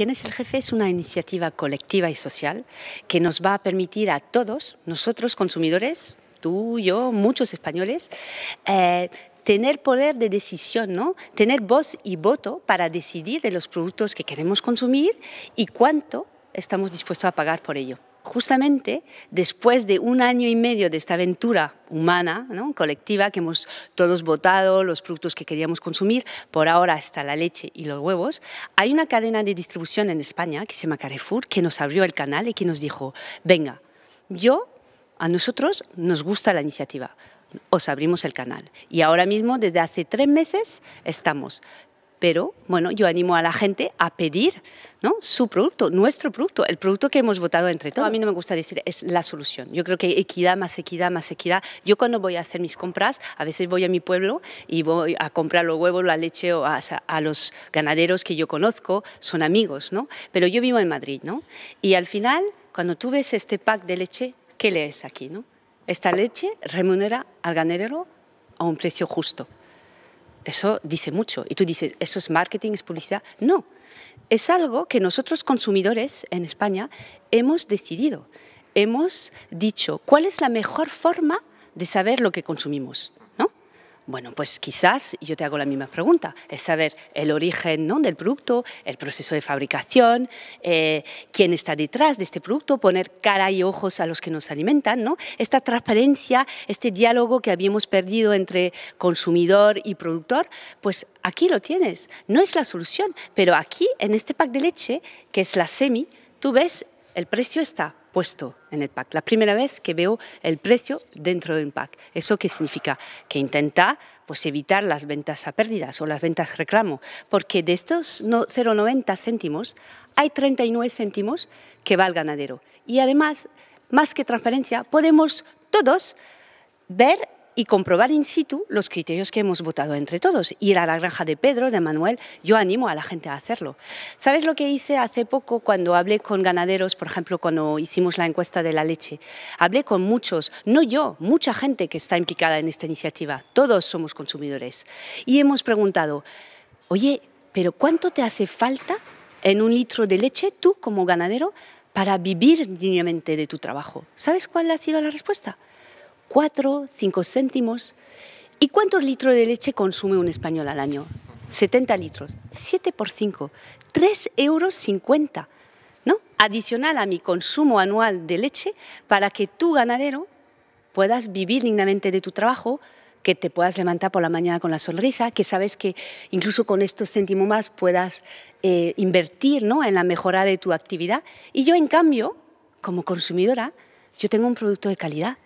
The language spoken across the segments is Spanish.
¿Quién es el jefe? Es una iniciativa colectiva y social que nos va a permitir a todos, nosotros consumidores, tú, yo, muchos españoles, eh, tener poder de decisión, ¿no? Tener voz y voto para decidir de los productos que queremos consumir y cuánto estamos dispuestos a pagar por ello justamente después de un año y medio de esta aventura humana, ¿no? colectiva, que hemos todos votado los productos que queríamos consumir, por ahora está la leche y los huevos, hay una cadena de distribución en España que se llama Carrefour, que nos abrió el canal y que nos dijo, venga, yo, a nosotros nos gusta la iniciativa, os abrimos el canal. Y ahora mismo, desde hace tres meses, estamos pero bueno, yo animo a la gente a pedir ¿no? su producto, nuestro producto, el producto que hemos votado entre todos. A mí no me gusta decir es la solución. Yo creo que equidad, más equidad, más equidad. Yo cuando voy a hacer mis compras, a veces voy a mi pueblo y voy a comprar los huevos, la leche o a, los ganaderos que yo conozco, son amigos, ¿no? Pero yo vivo en Madrid, ¿no? Y al final, cuando tú ves este pack de leche, ¿qué lees aquí, no? Esta leche remunera al ganadero a un precio justo. Eso dice mucho. Y tú dices, ¿eso es marketing, es publicidad? No, es algo que nosotros consumidores en España hemos decidido. Hemos dicho, ¿cuál es la mejor forma de saber lo que consumimos? Bueno, pues quizás yo te hago la misma pregunta, es saber el origen del producto, el proceso de fabricación, eh, quién está detrás de este producto, poner cara y ojos a los que nos alimentan, ¿no? Esta transparencia, este diálogo que habíamos perdido entre consumidor y productor, pues aquí lo tienes. No es la solución, pero aquí, en este pack de leche, que es la semi, tú ves, el precio está puesto en el pack. La primera vez que veo el precio dentro de un pack. ¿Eso qué significa? Que intenta pues, evitar las ventas a pérdidas o las ventas reclamo, porque de estos 0,90 céntimos hay 39 céntimos que va al ganadero. Y además, más que transparencia, podemos todos ver y comprobar in situ los criterios que hemos votado entre todos. Ir a la granja de Pedro, de Manuel, yo animo a la gente a hacerlo. ¿Sabes lo que hice hace poco cuando hablé con ganaderos, por ejemplo, cuando hicimos la encuesta de la leche? Hablé con muchos, no yo, mucha gente que está implicada en esta iniciativa. Todos somos consumidores. Y hemos preguntado, oye, pero ¿cuánto te hace falta en un litro de leche tú como ganadero para vivir dignamente de tu trabajo? ¿Sabes cuál ha sido la respuesta? Cuatro, cinco céntimos. ¿Y cuántos litros de leche consume un español al año? 70 litros. 7 por 5, 3,50 euros. ¿no? Adicional a mi consumo anual de leche para que tú, ganadero puedas vivir dignamente de tu trabajo, que te puedas levantar por la mañana con la sonrisa, que sabes que incluso con estos céntimos más puedas eh, invertir ¿no? en la mejora de tu actividad. Y yo, en cambio, como consumidora, yo tengo un producto de calidad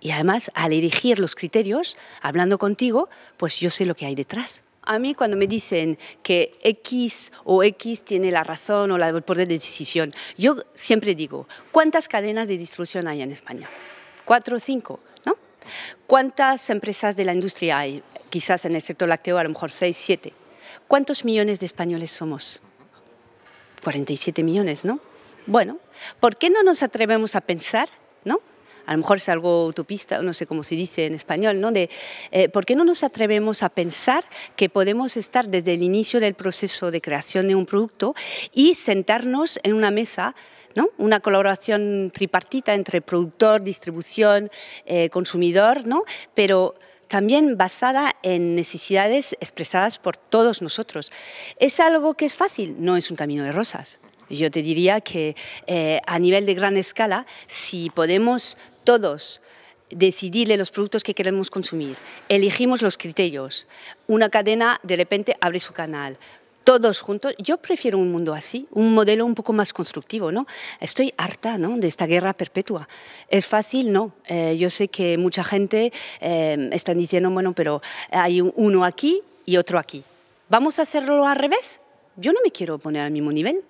y además, al elegir los criterios, hablando contigo, pues yo sé lo que hay detrás. A mí cuando me dicen que X o X tiene la razón o la, el poder de decisión, yo siempre digo, ¿cuántas cadenas de distribución hay en España? Cuatro o cinco, ¿no? ¿Cuántas empresas de la industria hay? Quizás en el sector lácteo a lo mejor seis, siete. ¿Cuántos millones de españoles somos? 47 millones, ¿no? Bueno, ¿por qué no nos atrevemos a pensar, ¿no? a lo mejor es algo utopista, no sé cómo se dice en español, ¿no? De, eh, ¿por qué no nos atrevemos a pensar que podemos estar desde el inicio del proceso de creación de un producto y sentarnos en una mesa ¿no? una colaboración tripartita entre productor, distribución, eh, consumidor, ¿no? pero también basada en necesidades expresadas por todos nosotros. Es algo que es fácil, no es un camino de rosas. Yo te diría que eh, a nivel de gran escala, si podemos todos decidirle los productos que queremos consumir, elegimos los criterios, una cadena de repente abre su canal, todos juntos. Yo prefiero un mundo así, un modelo un poco más constructivo, ¿no? Estoy harta, De esta guerra perpetua. Es fácil, ¿no? Eh, yo sé que mucha gente eh, está diciendo, bueno, pero hay uno aquí y otro aquí. ¿Vamos a hacerlo al revés? Yo no me quiero poner al mismo nivel.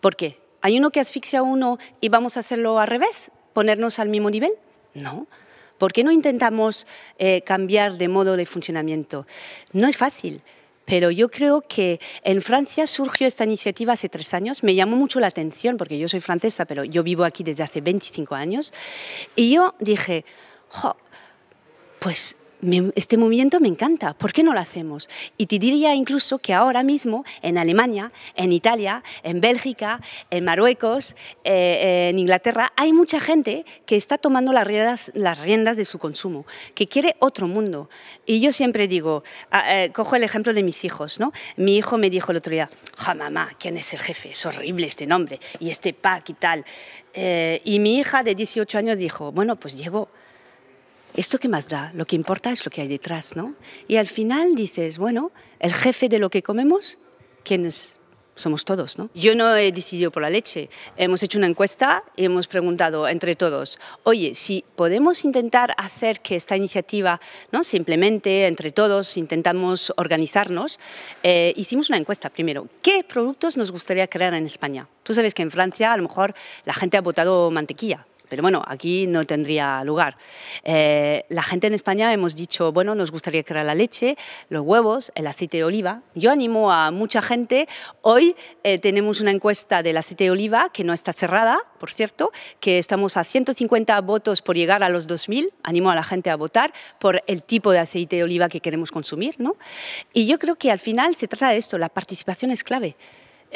¿Por qué? ¿Hay uno que asfixia a uno y vamos a hacerlo al revés? ponernos al mismo nivel? No. ¿Por qué no intentamos eh, cambiar de modo de funcionamiento? No es fácil, pero yo creo que en Francia surgió esta iniciativa hace tres años. Me llamó mucho la atención porque yo soy francesa, pero yo vivo aquí desde hace 25 años. Y yo dije, jo, pues este movimiento me encanta, ¿por qué no lo hacemos? Y te diría incluso que ahora mismo en Alemania, en Italia, en Bélgica, en Marruecos, eh, en Inglaterra, hay mucha gente que está tomando las riendas, de su consumo, que quiere otro mundo. Y yo siempre digo, ah, eh, cojo el ejemplo de mis hijos, ¿no? Mi hijo me dijo el otro día, ja mamá, ¿quién es el jefe? Es horrible este nombre y este pack y tal. Eh, y mi hija de 18 años dijo, bueno, pues llegó esto qué más da, lo que importa es lo que hay detrás, ¿no? Y al final dices, bueno, el jefe de lo que comemos, ¿quiénes Somos todos, ¿no? Yo no he decidido por la leche. Hemos hecho una encuesta y hemos preguntado entre todos, oye, si podemos intentar hacer que esta iniciativa ¿no? simplemente entre todos, intentamos organizarnos, eh, hicimos una encuesta primero. ¿Qué productos nos gustaría crear en España? Tú sabes que en Francia a lo mejor la gente ha votado mantequilla, pero bueno, aquí no tendría lugar. Eh, la gente en España hemos dicho, bueno, nos gustaría crear la leche, los huevos, el aceite de oliva. Yo animo a mucha gente. Hoy eh, tenemos una encuesta del aceite de oliva que no está cerrada, por cierto, que estamos a 150 votos por llegar a los 2.000. Animo a la gente a votar por el tipo de aceite de oliva que queremos consumir. ¿no? Y yo creo que al final se trata de esto, la participación es clave.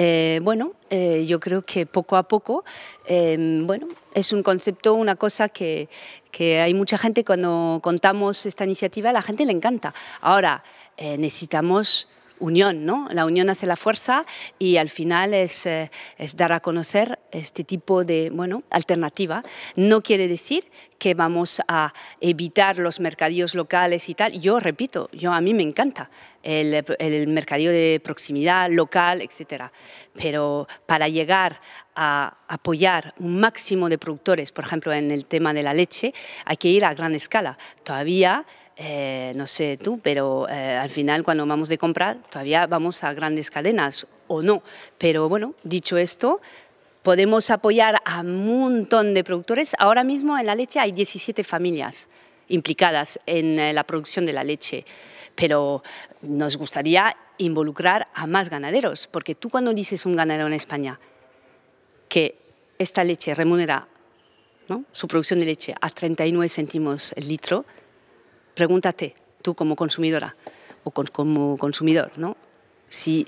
Eh, bueno, eh, yo creo que poco a poco, em, bueno, es un concepto, una cosa que, que, hay mucha gente cuando contamos esta iniciativa, a la gente le encanta. Ahora, eh, necesitamos unión, ¿no? La unión hace la fuerza y al final es, eh, es dar a conocer este tipo de, bueno, alternativa. No quiere decir que vamos a evitar los mercadillos locales y tal. Yo repito, yo a mí me encanta el, el mercadillo de proximidad, local, etcétera. Pero para llegar a apoyar un máximo de productores, por ejemplo, en el tema de la leche, hay que ir a gran escala. Todavía eh, no sé tú, pero eh, al final cuando vamos de comprar todavía vamos a grandes cadenas o no. Pero bueno, dicho esto, podemos apoyar a un montón de productores. Ahora mismo en la leche hay 17 familias implicadas en eh, la producción de la leche, pero nos gustaría involucrar a más ganaderos, porque tú cuando dices un ganadero en España que esta leche remunera su producción de leche a 39 céntimos el litro, pregúntate tú como consumidora o como consumidor, ¿no? Si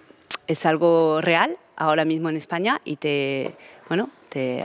es algo real ahora mismo en España y te, bueno, te,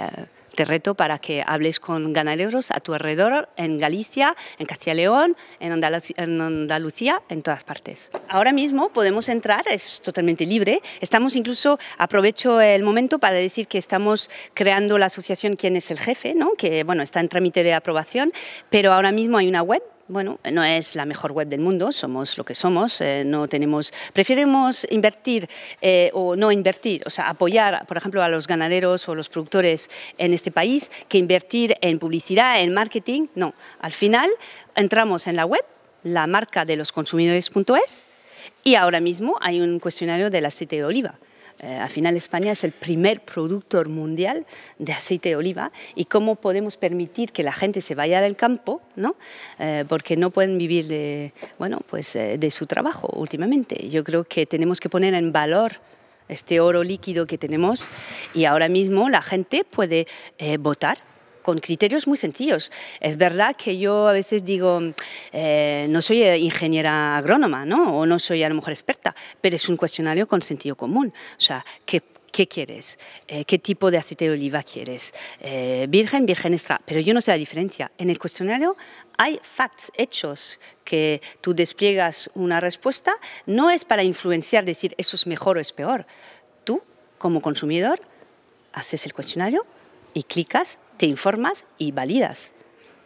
te reto para que hables con ganaderos a tu alrededor, en Galicia, en Castilla y León, en, Andalucía, en, Andalucía, en todas partes. Ahora mismo podemos entrar, es totalmente libre. Estamos incluso, aprovecho el momento para decir que estamos creando la asociación Quién es el jefe, ¿no? que bueno, está en trámite de aprobación, pero ahora mismo hay una web bueno, no es la mejor web del mundo, somos lo que somos, eh, no tenemos, preferimos invertir eh, o no invertir, o sea, apoyar, por ejemplo, a los ganaderos o los productores en este país que invertir en publicidad, en marketing, no. Al final entramos en la web, la marca de los consumidores.es, y ahora mismo hay un cuestionario de aceite de oliva. Eh, al final España es el primer productor mundial de aceite de oliva y cómo podemos permitir que la gente se vaya del campo, ¿no? Eh, porque no pueden vivir de, bueno, pues, eh, de su trabajo últimamente. Yo creo que tenemos que poner en valor este oro líquido que tenemos y ahora mismo la gente puede votar con criterios muy sencillos. Es verdad que yo a veces digo, eh, no soy eh, ingeniera agrónoma, ¿no? O no soy a lo mejor experta, pero es un cuestionario con sentido común. O sea, ¿qué quieres? Eh, ¿Qué tipo de aceite de oliva quieres? virgen, virgen extra. Pero yo no sé la diferencia. En el cuestionario hay facts, hechos, que tú despliegas una respuesta. No es para influenciar, decir eso es mejor o es peor. Tú, como consumidor, haces el cuestionario y clicas, te informas y validas.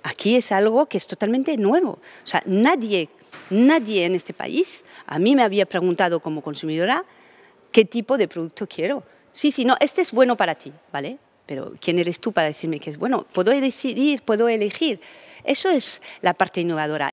Aquí es algo que es totalmente nuevo. O sea, nadie, nadie en este país a mí me había preguntado como consumidora qué tipo de producto quiero. Sí, sí, no, este es bueno para ti, ¿vale? Pero ¿quién eres tú para decirme que es bueno? Puedo decidir, puedo elegir. Eso es la parte innovadora.